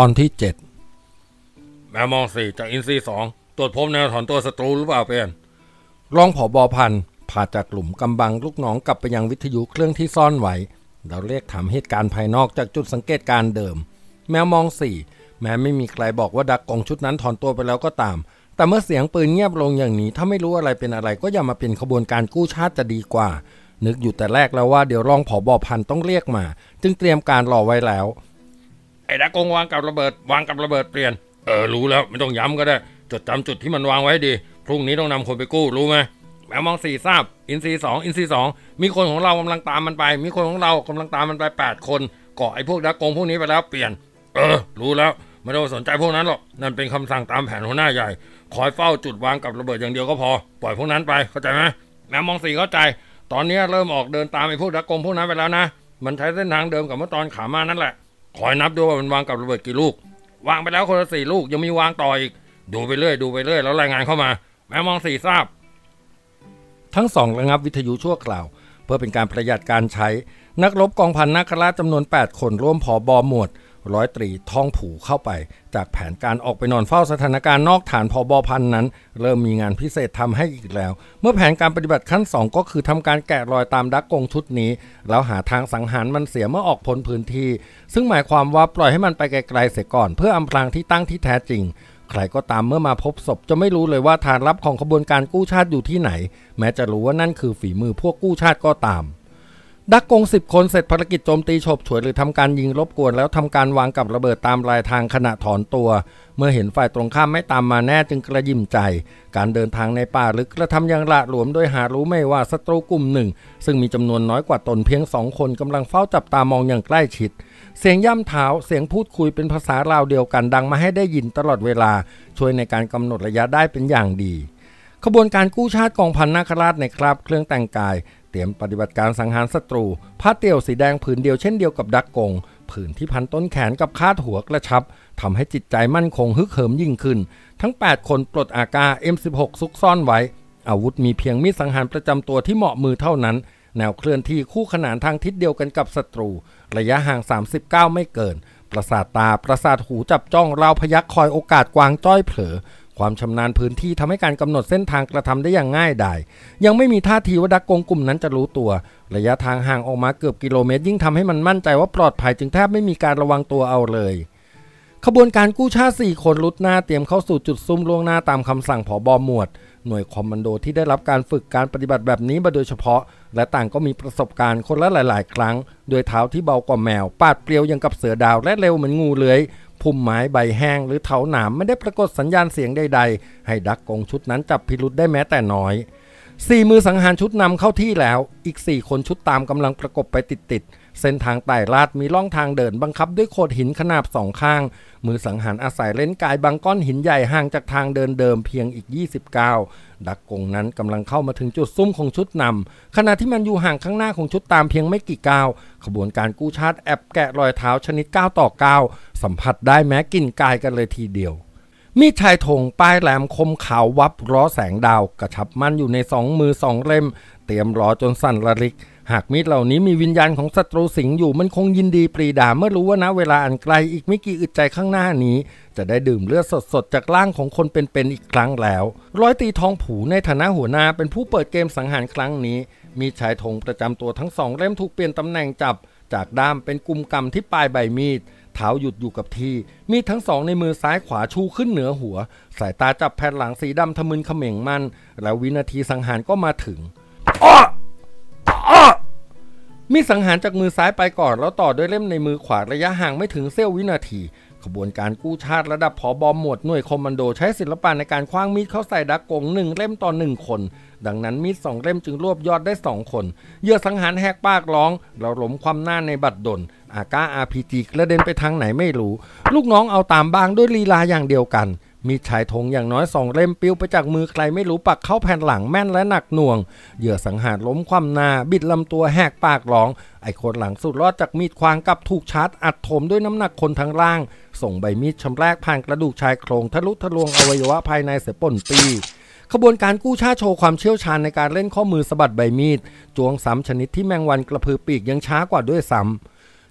ตอนที่เจ็ดแมวมองสี่จากอินซีสองตรวจพบแนวถอนตัวศัตรูหรือเปล่าเพื่อนรองผอบอพันผ่าจากกลุ่มกำบังลูกน้องกลับไปยังวิทยุเครื่องที่ซ่อนไว้เราเรียกถามเหตุการณ์ภายนอกจากจุดสังเกตการเดิม แมวมองสี่แม้ไม่มีใครบอกว่าดักกองชุดนั้นถอนตัวไปแล้วก็ตาม แต่เมื่อเสียงปืนเงียบลงอย่างนี้ ถ้าไม่รู้อะไรเป็นอะไรก็อย่ามาเป็นขบวนการกู้ชาติจะดีกว่า นึกอยู่แต่แรกแล้วว่าเดี๋ยวรองผอบอพันต้องเรียกมา จึงเตรียมการรอไว้แล้วไอ้ดักงวางกับระเบิดวางกับระเบิดเปลี่ยน เออรู้แล้วไม่ต้องย้ำก็ได้ จดจำจุดที่มันวางไว้ดี พรุ่งนี้ต้องนำคนไปกู้รู้ไหมแมวมองสี่ทราบ อินซีสองอินซีสองมีคนของเรากำลังตามมันไป มีคนของเรากำลังตามมันไปแปดคนก่อไอ้พวกดักงพวกนี้ไปแล้วเปลี่ยน เออ รู้แล้ว ไม่ต้องสนใจพวกนั้นหรอกนั่นเป็นคำสั่งตามแผนหัวหน้าใหญ่ คอยเฝ้าจุดวางกับระเบิดอย่างเดียวก็พอ ปล่อยพวกนั้นไปเข้าใจไหมแมวมองสี่เข้าใจ ตอนนี้เริ่มออกเดินตามไอ้พวกดักงพวกนั้นไปแล้วนะ มันใช้เส้นทางเดิมกับเมื่อตอนขามานั่นแหละคอยนับดูว่ามันวางกับระเบิดกี่ลูก วางไปแล้วคนละสี่ลูกยังมีวางต่ออีกดูไปเรื่อย ดูไปเรื่อย แล้วรายงานเข้ามา แม่มองสี่ทราบ ทั้งสองระงับวิทยุชั่วคราว เพื่อเป็นการประหยัดการใช้ นักรบกองพันนาคราชจำนวน 8 คนร่วมผอบอหมวดร้อยตรีท่องผูเข้าไป จากแผนการออกไปนอนเฝ้าสถานการณ์นอกฐานพอบอพันนั้นเริ่มมีงานพิเศษทำให้อีกแล้ว เมื่อแผนการปฏิบัติขั้น 2 ก็คือทำการแกะรอยตามดักกงชุดนี้ แล้วหาทางสังหารมันเสียเมื่อออกพ้นพื้นที่ ซึ่งหมายความว่าปล่อยให้มันไปไกลๆเสียก่อนเพื่ออำพรางที่ตั้งที่แท้จริง ใครก็ตามเมื่อมาพบศพ จะไม่รู้เลยว่าฐานรับของขบวนการกู้ชาติอยู่ที่ไหน แม้จะรู้ว่านั่นคือฝีมือพวกกู้ชาติก็ตามดักกงสิบคนเสร็จภารกิจโจมตีฉบฉวยหรือทำการยิงรบกวน แล้วทำการวางกับระเบิดตามรายทางขณะถอนตัว เมื่อเห็นฝ่ายตรงข้ามไม่ตามมาแน่จึงกระยิมใจ การเดินทางในป่าลึกกระทำอย่างละหลวมโดยหารู้ไม่ว่าศัตรูกลุ่มหนึ่ง ซึ่งมีจำนวนน้อยกว่าตนเพียงสองคนกำลังเฝ้าจับตามองอย่างใกล้ชิด เสียงย่ำเท้าเสียงพูดคุยเป็นภาษาลาวเดียวกันดังมาให้ได้ยินตลอดเวลา ช่วยในการกำหนดระยะได้เป็นอย่างดีขบวนการกู้ชาติกองพันนาคราชในคราบเครื่องแต่งกาย เตรียมปฏิบัติการสังหารศัตรู ผ้าเตี่ยวสีแดงผืนเดียวเช่นเดียวกับดักกง ผืนที่พันต้นแขนกับคาดหัวกระชับทำให้จิตใจมั่นคงฮึกเหิมยิ่งขึ้น ทั้ง 8 คนปลดอากา M16 ซุกซ่อนไว้ อาวุธมีเพียงมีดสังหารประจำตัวที่เหมาะมือเท่านั้น แนวเคลื่อนที่คู่ขนานทางทิศเดียวกันกับศัตรู ระยะห่าง39ไม่เกิน ประสาทตาประสาทหูจับจ้องเราพยักคอยโอกาสกวางจ้อยเผลอความชำนาญพื้นที่ทำให้การกำหนดเส้นทางกระทำได้อย่างง่ายดายยังไม่มีท่าทีว่าดักกงกลุ่มนั้นจะรู้ตัว ระยะทางห่างออกมาเกือบกิโลเมตร ยิ่งทำให้มันมั่นใจว่าปลอดภัยจึงแทบไม่มีการระวังตัวเอาเลย ขบวนการกู้ชาติ 4 คนรุดหน้าเตรียมเข้าสู่จุดซุ่มล่วงหน้าตามคำสั่งผอบอหมวด หน่วยคอมมานโดที่ได้รับการฝึกการปฏิบัติแบบนี้มาโดยเฉพาะ และต่างก็มีประสบการณ์คนละหลายๆ ครั้งโดยเท้าที่เบากว่าแมวปาดเปรียวยังกับเสือดาวและเร็วเหมือนงูเลื้อยพุ่มไม้ใบแห้งหรือเถาหนามไม่ได้ปรากฏสัญญาณเสียงใดๆ ให้ดักกงชุดนั้นจับพิรุษได้แม้แต่น้อยสี่มือสังหารชุดนำเข้าที่แล้ว อีกสี่คนชุดตามกำลังประกบไปติดๆ เส้นทางไต่ลาดมีล่องทางเดินบังคับด้วยโขดหินขนาบสองข้าง มือสังหารอาศัยเล่นกายบางก้อนหินใหญ่ห่างจากทางเดินเดิมเพียงอีก 29ดักกงนั้นกำลังเข้ามาถึงจุดซุ่มของชุดนำขณะที่มันอยู่ห่างข้างหน้าของชุดตามเพียงไม่กี่ก้าว ขบวนการกู้ชาติแอบแกะรอยเท้าชนิดก้าวต่อก้าวสัมผัสได้แม้กลิ่นกายกันเลยทีเดียวมีดชายถงป้ายแหลมคมขาววับ ร้อแสงดาวกระชับมั่นอยู่ในสองมือสองเล่ม เตรียมรอจนสั่นระริก หากมีดเหล่านี้มีวิญญาณของศัตรูสิงอยู่มันคงยินดีปรีดาเมื่อรู้ว่านะเวลาอันไกลอีกไม่กี่อึดใจข้างหน้านี้ จะได้ดื่มเลือดสดๆ จากร่างของคนเป็นๆอีกครั้งแล้ว ร้อยตีทองผูในฐานะหัวหน้าเป็นผู้เปิดเกมสังหารครั้งนี้ มีชายธงประจำตัวทั้งสองเล่มถูกเปลี่ยนตำแหน่งจับจากด้ามเป็นกุมกำที่ปลายใบมีดเท้าหยุดอยู่กับที่ มีทั้งสองในมือซ้ายขวาชูขึ้นเหนือหัว สายตาจับแผ่นหลังสีดำทะมึนเขม่งมันแล้ววินาทีสังหารก็มาถึง มีสังหารจากมือซ้ายไปก่อน แล้วต่อด้วยเล่มในมือขวาระยะห่างไม่ถึงเสี้ยววินาที ขบวนการกู้ชาติระดับผอบอมหมวดหน่วยคอมมานโดใช้ศิลปะในการคว้างมีดเข้าใส่ดักกงหนึ่งเล่มต่อหนึ่งคน ดังนั้นมีดสองเล่มจึงรวบยอดได้สองคนเหยื่อสังหารแหกปากร้องเราล้มความหน้าในบัดดลอาก้า RPG กระเด็นไปทางไหนไม่รู้ ลูกน้องเอาตามบางด้วยลีลาอย่างเดียวกัน มีชายธงอย่างน้อยสองเล่มปิ้วไปจากมือใครไม่รู้ปักเข้าแผ่นหลังแม่นและหนักหน่วง เหยื่อสังหารล้มความนา บิดลำตัวแหกปากร้อง ไอ้คนหลังสุดรอดจากมีดควางกับถูกชาร์จ อัดถมด้วยน้ำหนักคนทั้งร่าง ส่งใบมีดชำแรกผ่านกระดูกชายโครง ทะลุทะลวงอวัยวะภายในเสียป่นปีขบวนการกู้ชาโชว์ความเชี่ยวชาญในการเล่นข้อมือสะบัดใบมีดจวงซ้ำชนิดที่แมงวันกระพือปีกยังช้ากว่าด้วยซ้ำ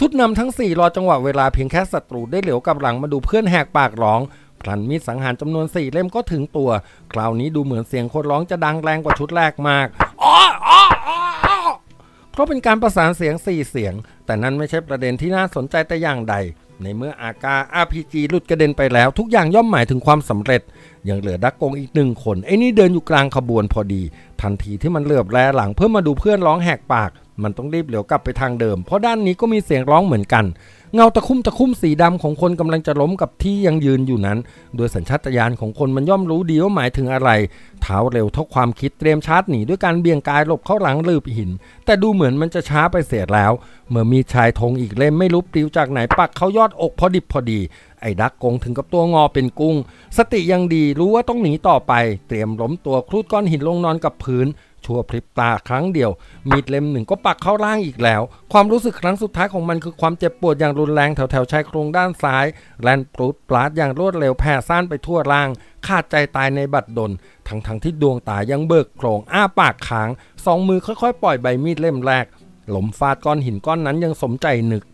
ชุดนำทั้ง 4 รอจังหวะเวลาเพียงแค่ศัตรูได้เหลียวกับหลังมาดูเพื่อนแหกปากร้องพลันมีดสังหารจำนวน 4 เล่มก็ถึงตัว คราวนี้ดูเหมือนเสียงคนร้องจะดังแรงกว่าชุดแรกมากอ๋อเพราะเป็นการประสานเสียง 4 เสียง แต่นั้นไม่ใช่ประเด็นที่น่าสนใจแต่อย่างใด ในเมื่ออาการอาีจีหลุดกระเด็นไปแล้วทุกอย่างย่อมหมายถึงความสำเร็จยังเหลือดักกงอีกหนึ่งคนไอ้นี่เดินอยู่กลางขบวนพอดี ทันทีที่มันเหลือบแลหลังเพื่อมาดูเพื่อนร้องแหกปากมันต้องรีบเหลียวกลับไปทางเดิม เพราะด้านนี้ก็มีเสียงร้องเหมือนกัน เงาตะคุ่มตะคุ่มสีดำของคนกำลังจะล้มกับที่ยังยืนอยู่นั้น โดยสัญชาตญาณของคนมันย่อมรู้ดีว่าหมายถึงอะไร เท้าเร็วทกาความคิดเตรียมชาร์จหนีด้วยการเบี่ยงกายหลบเข้าหลังลืบหิน แต่ดูเหมือนมันจะช้าไปเสียแล้ว เมื่อมีชายธงอีกเล่มไม่รู้ปลิวจากไหนปักเขายอดอกพอดิบพอดี ไอ้ดักกงถึงกับตัวงอเป็นกุ้ง สติยังดีรู้ว่าต้องหนีต่อไป เตรียมล้มตัวครูดก้อนหินลงนอนกับพื้นชั่วพริบตาครั้งเดียว มีดเล่มหนึ่งก็ปักเข้าร่างอีกแล้ว ความรู้สึกครั้งสุดท้ายของมันคือความเจ็บปวดอย่างรุนแรงแถวแถวชายโครงด้านซ้ายแลนปรูดปลาดอย่างรวดเร็วแผ่ซ่านไปทั่วร่างขาดใจตายในบัดดลทั้งทั้งที่ดวงตายังเบิกโครงอ้าปากค้างสอง มือค่อยๆ ปล่อยใบมีดเล่มแรกหลมฟาดก้อนหินก้อนนั้นยังสมใจนึก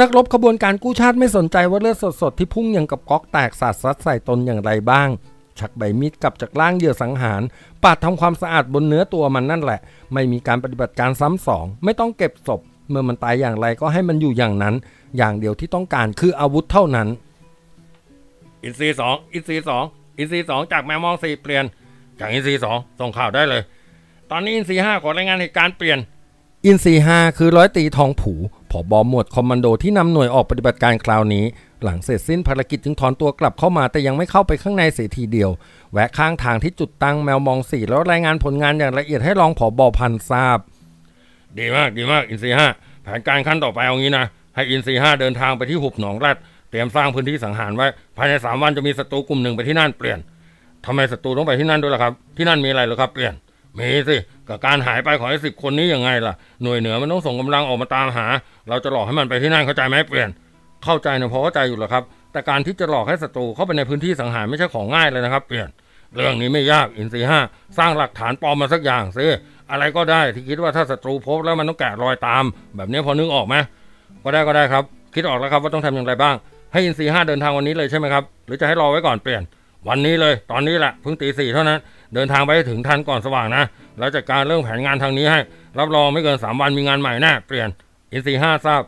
นักรบขบวนการกู้ชาติไม่สนใจว่าเลือดสดๆที่พุ่งอย่างกับก๊อกแตกสาดซัดใส่ตนอย่างไรบ้างชักใบมีดกลับจากล่างเหยื่อสังหาร ปาดทำความสะอาดบนเนื้อตัวมันนั่นแหละ ไม่มีการปฏิบัติการซ้ำสองไม่ต้องเก็บศพเมื่อมันตายอย่างไรก็ให้มันอยู่อย่างนั้น อย่างเดียวที่ต้องการคืออาวุธเท่านั้นอินซีสองอินซีสองอินซีสองจากแมวมองสี่เปลี่ยนจากอินซีสองส่งข่าวได้เลย ตอนนี้อินซีห้าขอรายงานเหตุการณ์เปลี่ยนอินซีห้าคือร้อยตีทองผูผอบอหมวดคอมมานโดที่นำหน่วยออกปฏิบัติการคราวนี้ หลังเสร็จสิ้นภารกิจจึงถอนตัวกลับเข้ามาแต่ยังไม่เข้าไปข้างในเสียทีเดียว แวะข้างทางที่จุดตั้ง แมวมองสีแล้วรายงานผลงานอย่างละเอียดให้รองผอบอพันทราบ ดีมาก ดีมากอินซีห้าแผนการขั้นต่อไปเอางี้นะ ให้อินซีห้าเดินทางไปที่หุบหนองรัดเตรียมสร้างพื้นที่สังหารไว้ภายในสามวันจะมีศัตรูกลุ่มหนึ่งไปที่นั่นเปลี่ยนทำไมศัตรูต้องไปที่นั่นด้วยล่ะครับ ที่นั่นมีอะไรหรือครับเปลี่ยนมีสิกับการหายไปของไอ้สิบคนนี้ยังไงล่ะหน่วยเหนือมันต้องส่งกำลังออกมาตามหา เราจะหลอกให้มันไปที่นั่นเข้าใจไหมเปลี่ยน เข้าใจนะพอเข้าใจอยู่แล้วครับ แต่การที่จะหลอกให้ศัตรูเข้าไปในพื้นที่สังหารไม่ใช่ของง่ายเลยนะครับ เปลี่ยน เรื่องนี้ไม่ยากอินซีห้าสร้างหลักฐานปลอมมาสักอย่างซิอะไรก็ได้ ที่คิดว่าถ้าศัตรูพบแล้วมันต้องแกะรอยตาม แบบนี้พอนึกออกไหมก็ได้ก็ได้ครับ คิดออกแล้วครับว่าต้องทำอย่างไรบ้าง ให้อินซีห้าเดินทางวันนี้เลยใช่ไหมครับ หรือจะให้รอไว้ก่อนเปลี่ยน วันนี้เลยตอนนี้แหละเพิ่งตีสี่เท่านั้นเดินทางไปถึงทันก่อนสว่างนะ แล้วจัดการเรื่องแผนงานทางนี้ให้ รับรองไม่เกิน3วันมีงานใหม่แน่ เปลี่ยน อินซีห้าทราบ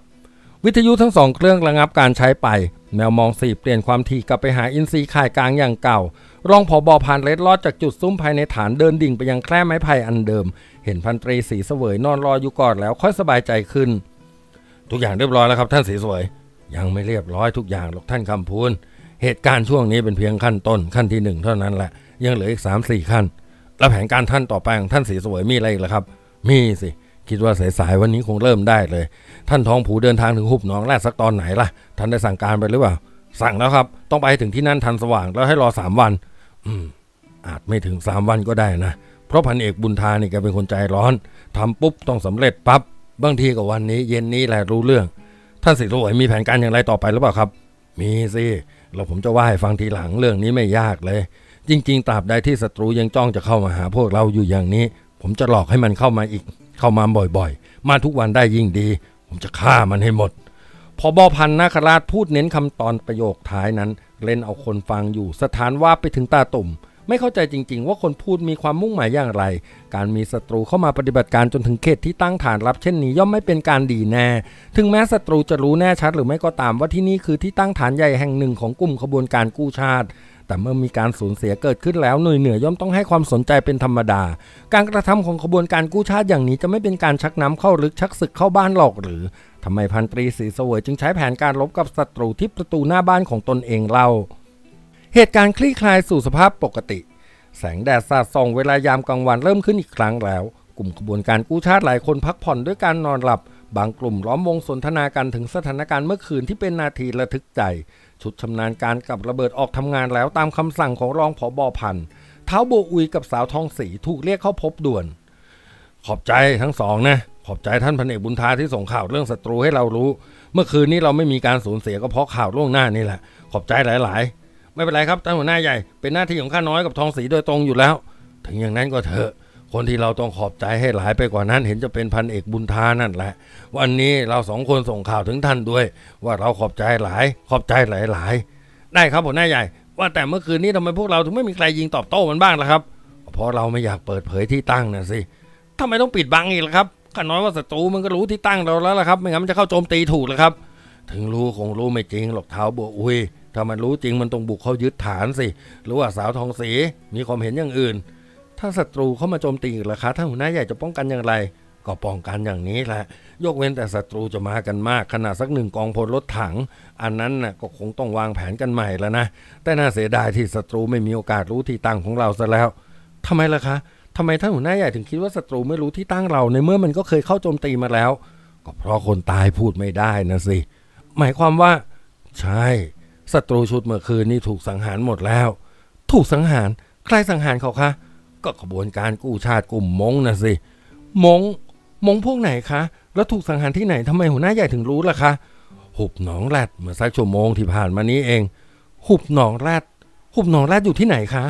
วิทยุทั้งสองเครื่องระงับการใช้ไป แมวมองสี่เปลี่ยนความถี่กลับไปหาอินซีข่ายกลางอย่างเก่า รองผอบอผ่านเล็ดลอดจากจุดซุ้มภายในฐานเดินดิ่งไปยังแคร่ไม้ไผ่อันเดิม เห็นพันตรีสีเสวยนอนรออยู่ก่อนแล้วค่อยสบายใจขึ้น ทุกอย่างเรียบร้อยแล้วครับท่านสีเสวย ยังไม่เรียบร้อยทุกอย่างหรอกท่านคำพูนเหตุการณ์ช่วงนี้เป็นเพียงขั้นต้นขั้นที่หนึ่งเท่านั้นแหละ ยังเหลืออีกสามสี่ขั้นแล้วแผนการท่านต่อไปของท่านสีสวยมีอะไรอีกล่ะครับ มีสิ คิดว่าสายๆวันนี้คงเริ่มได้เลย ท่านทองผูเดินทางถึงหุบหนองแรกสักตอนไหนล่ะท่านได้สั่งการไปหรือเปล่า สั่งแล้วครับต้องไปถึงที่นั่นทันสว่างแล้วให้รอสามวันอืม อาจไม่ถึงสามวันก็ได้นะเพราะพันเอกบุญทานี่แกเป็นคนใจร้อนทำปุ๊บต้องสำเร็จปับ๊บบางทีกับวันนี้เย็นนี้แหละรู้เรื่อง ท่านสิสวยมีแผนการอย่างไรต่อไปหรือเปล่าครับมีสิเราผมจะว่าให้ฟังทีหลังเรื่องนี้ไม่ยากเลย จริงๆตราบใดที่ศัตรูยังจ้องจะเข้ามาหาพวกเราอยู่อย่างนี้ ผมจะหลอกให้มันเข้ามาอีก เข้ามาบ่อยๆ มาทุกวันได้ยิ่งดี ผมจะฆ่ามันให้หมด พอบอพันนาคราชพูดเน้นคำตอนประโยคท้ายนั้น เล่นเอาคนฟังอยู่ สถานว่าไปถึงตาตุ่มไม่เข้าใจจริงๆว่าคนพูดมีความมุ่งหมายอย่างไร การมีศัตรูเข้ามาปฏิบัติการจนถึงเขตที่ตั้งฐานรับเช่นนี้ย่อมไม่เป็นการดีแน่ ถึงแม้ศัตรูจะรู้แน่ชัดหรือไม่ก็ตามว่าที่นี่คือที่ตั้งฐานใหญ่แห่งหนึ่งของกลุ่มขบวนการกู้ชาติ แต่เมื่อมีการสูญเสียเกิดขึ้น แล้วหน่วยเหนือย่อมต้องให้ความสนใจเป็นธรรมดา การกระทำของขบวนการกู้ชาติอย่างนี้จะไม่เป็นการชักน้ำเข้าลึกชักศึกเข้าบ้านหรอก หรือ ทำไมพันตรีศรีสวย จึงใช้แผนการลบกับศัตรูที่ประตูหน้าบ้านของตนเองเล่าเหตุการณ์คลี่คลายสู่สภาพปกติ แสงแดดสาดส่องเวลายามกลางวันเริ่มขึ้นอีกครั้งแล้ว กลุ่มขบวนการกู้ชาติหลายคนพักผ่อนด้วยการนอนหลับ บางกลุ่มล้อมวงสนทนากันถึงสถานการณ์เมื่อคืนที่เป็นนาทีระทึกใจ ชุดชำนาญการกับระเบิดออกทำงานแล้วตามคำสั่งของรองผอบอพันเท้าโบอุยกับสาวทองสีถูกเรียกเข้าพบด่วน ขอบใจทั้งสองนะ ขอบใจท่านพันเอกบุญทาที่ส่งข่าวเรื่องศัตรูให้เรารู้ เมื่อคืนนี้เราไม่มีการสูญเสียก็เพราะข่าวล่วงหน้านี่แหละ ขอบใจหลายไม่เป็นไรครับท่านหัวหน้าใหญ่ เป็นหน้าที่ของข้าน้อยกับทองสีโดยตรงอยู่แล้ว ถึงอย่างนั้นก็เถอะ คนที่เราต้องขอบใจให้หลายไปกว่านั้นเห็นจะเป็นพันเอกบุญทานั่นแหละ วันนี้เราสองคนส่งข่าวถึงท่านด้วย ว่าเราขอบใจหลายขอบใจหลายหลายได้ครับหัวหน้าใหญ่ ว่าแต่เมื่อคืนนี้ทำไมพวกเราถึงไม่มีใครยิงตอบโต้มันบ้างล่ะครับเพราะเราไม่อยากเปิดเผยที่ตั้งนะสิทำไมต้องปิดบังอีกล่ะครับข้าน้อยว่าศัตรูมันก็รู้ที่ตั้งเราแล้วล่ะครับ ไม่งั้นมันจะเข้าโจมตีถูกล่ะครับถึงรู้คงรู้ไม่จริงหรอกเท้าบัวอุ้ยถ้ามันรู้จริงมันตรงบุกเขายึดฐานสิ หรือว่าสาวทองสีมีความเห็นอย่างอื่น ถ้าศัตรูเข้ามาโจมตีอีกล่ะคะท่านหัวหน้าใหญ่จะป้องกันอย่างไร ก็ป้องกันอย่างนี้แหละยกเว้นแต่ศัตรูจะมากันมาก ขนาดสักหนึ่งกองพลรถถัง อันนั้นน่ะก็คงต้องวางแผนกันใหม่แล้วนะแต่น่าเสียดายที่ศัตรูไม่มีโอกาสรู้ที่ตั้งของเราซะแล้ว ทำไมล่ะคะทำไมท่านหัวหน้าใหญ่ถึงคิดว่าศัตรูไม่รู้ที่ตั้งเราในเมื่อมันก็เคยเข้าโจมตีมาแล้ว ก็เพราะคนตายพูดไม่ได้นะสิ หมายความว่า ใช่ศัตรูชุดเมื่อคืนนี้ถูกสังหารหมดแล้ว ถูกสังหาร ใครสังหารเขาคะ ก็ขบวนการกู้ชาติกลุ่มมงนะสิ มง มงพวกไหนคะ แล้วถูกสังหารที่ไหนทำไมหัวหน้าใหญ่ถึงรู้ล่ะคะ หุบหนองแรดเมื่อสักชั่วโมงที่ผ่านมานี้เอง หุบหนองแรด หุบหนองแรดอยู่ที่ไหนคะ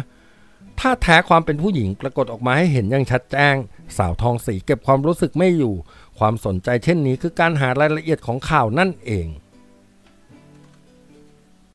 ถ้าแท้ความเป็นผู้หญิงปรากฏออกมาให้เห็นอย่างชัดแจ้ง สาวทองสีเก็บความรู้สึกไม่อยู่ ความสนใจเช่นนี้คือการหารายละเอียดของข่าวนั่นเอง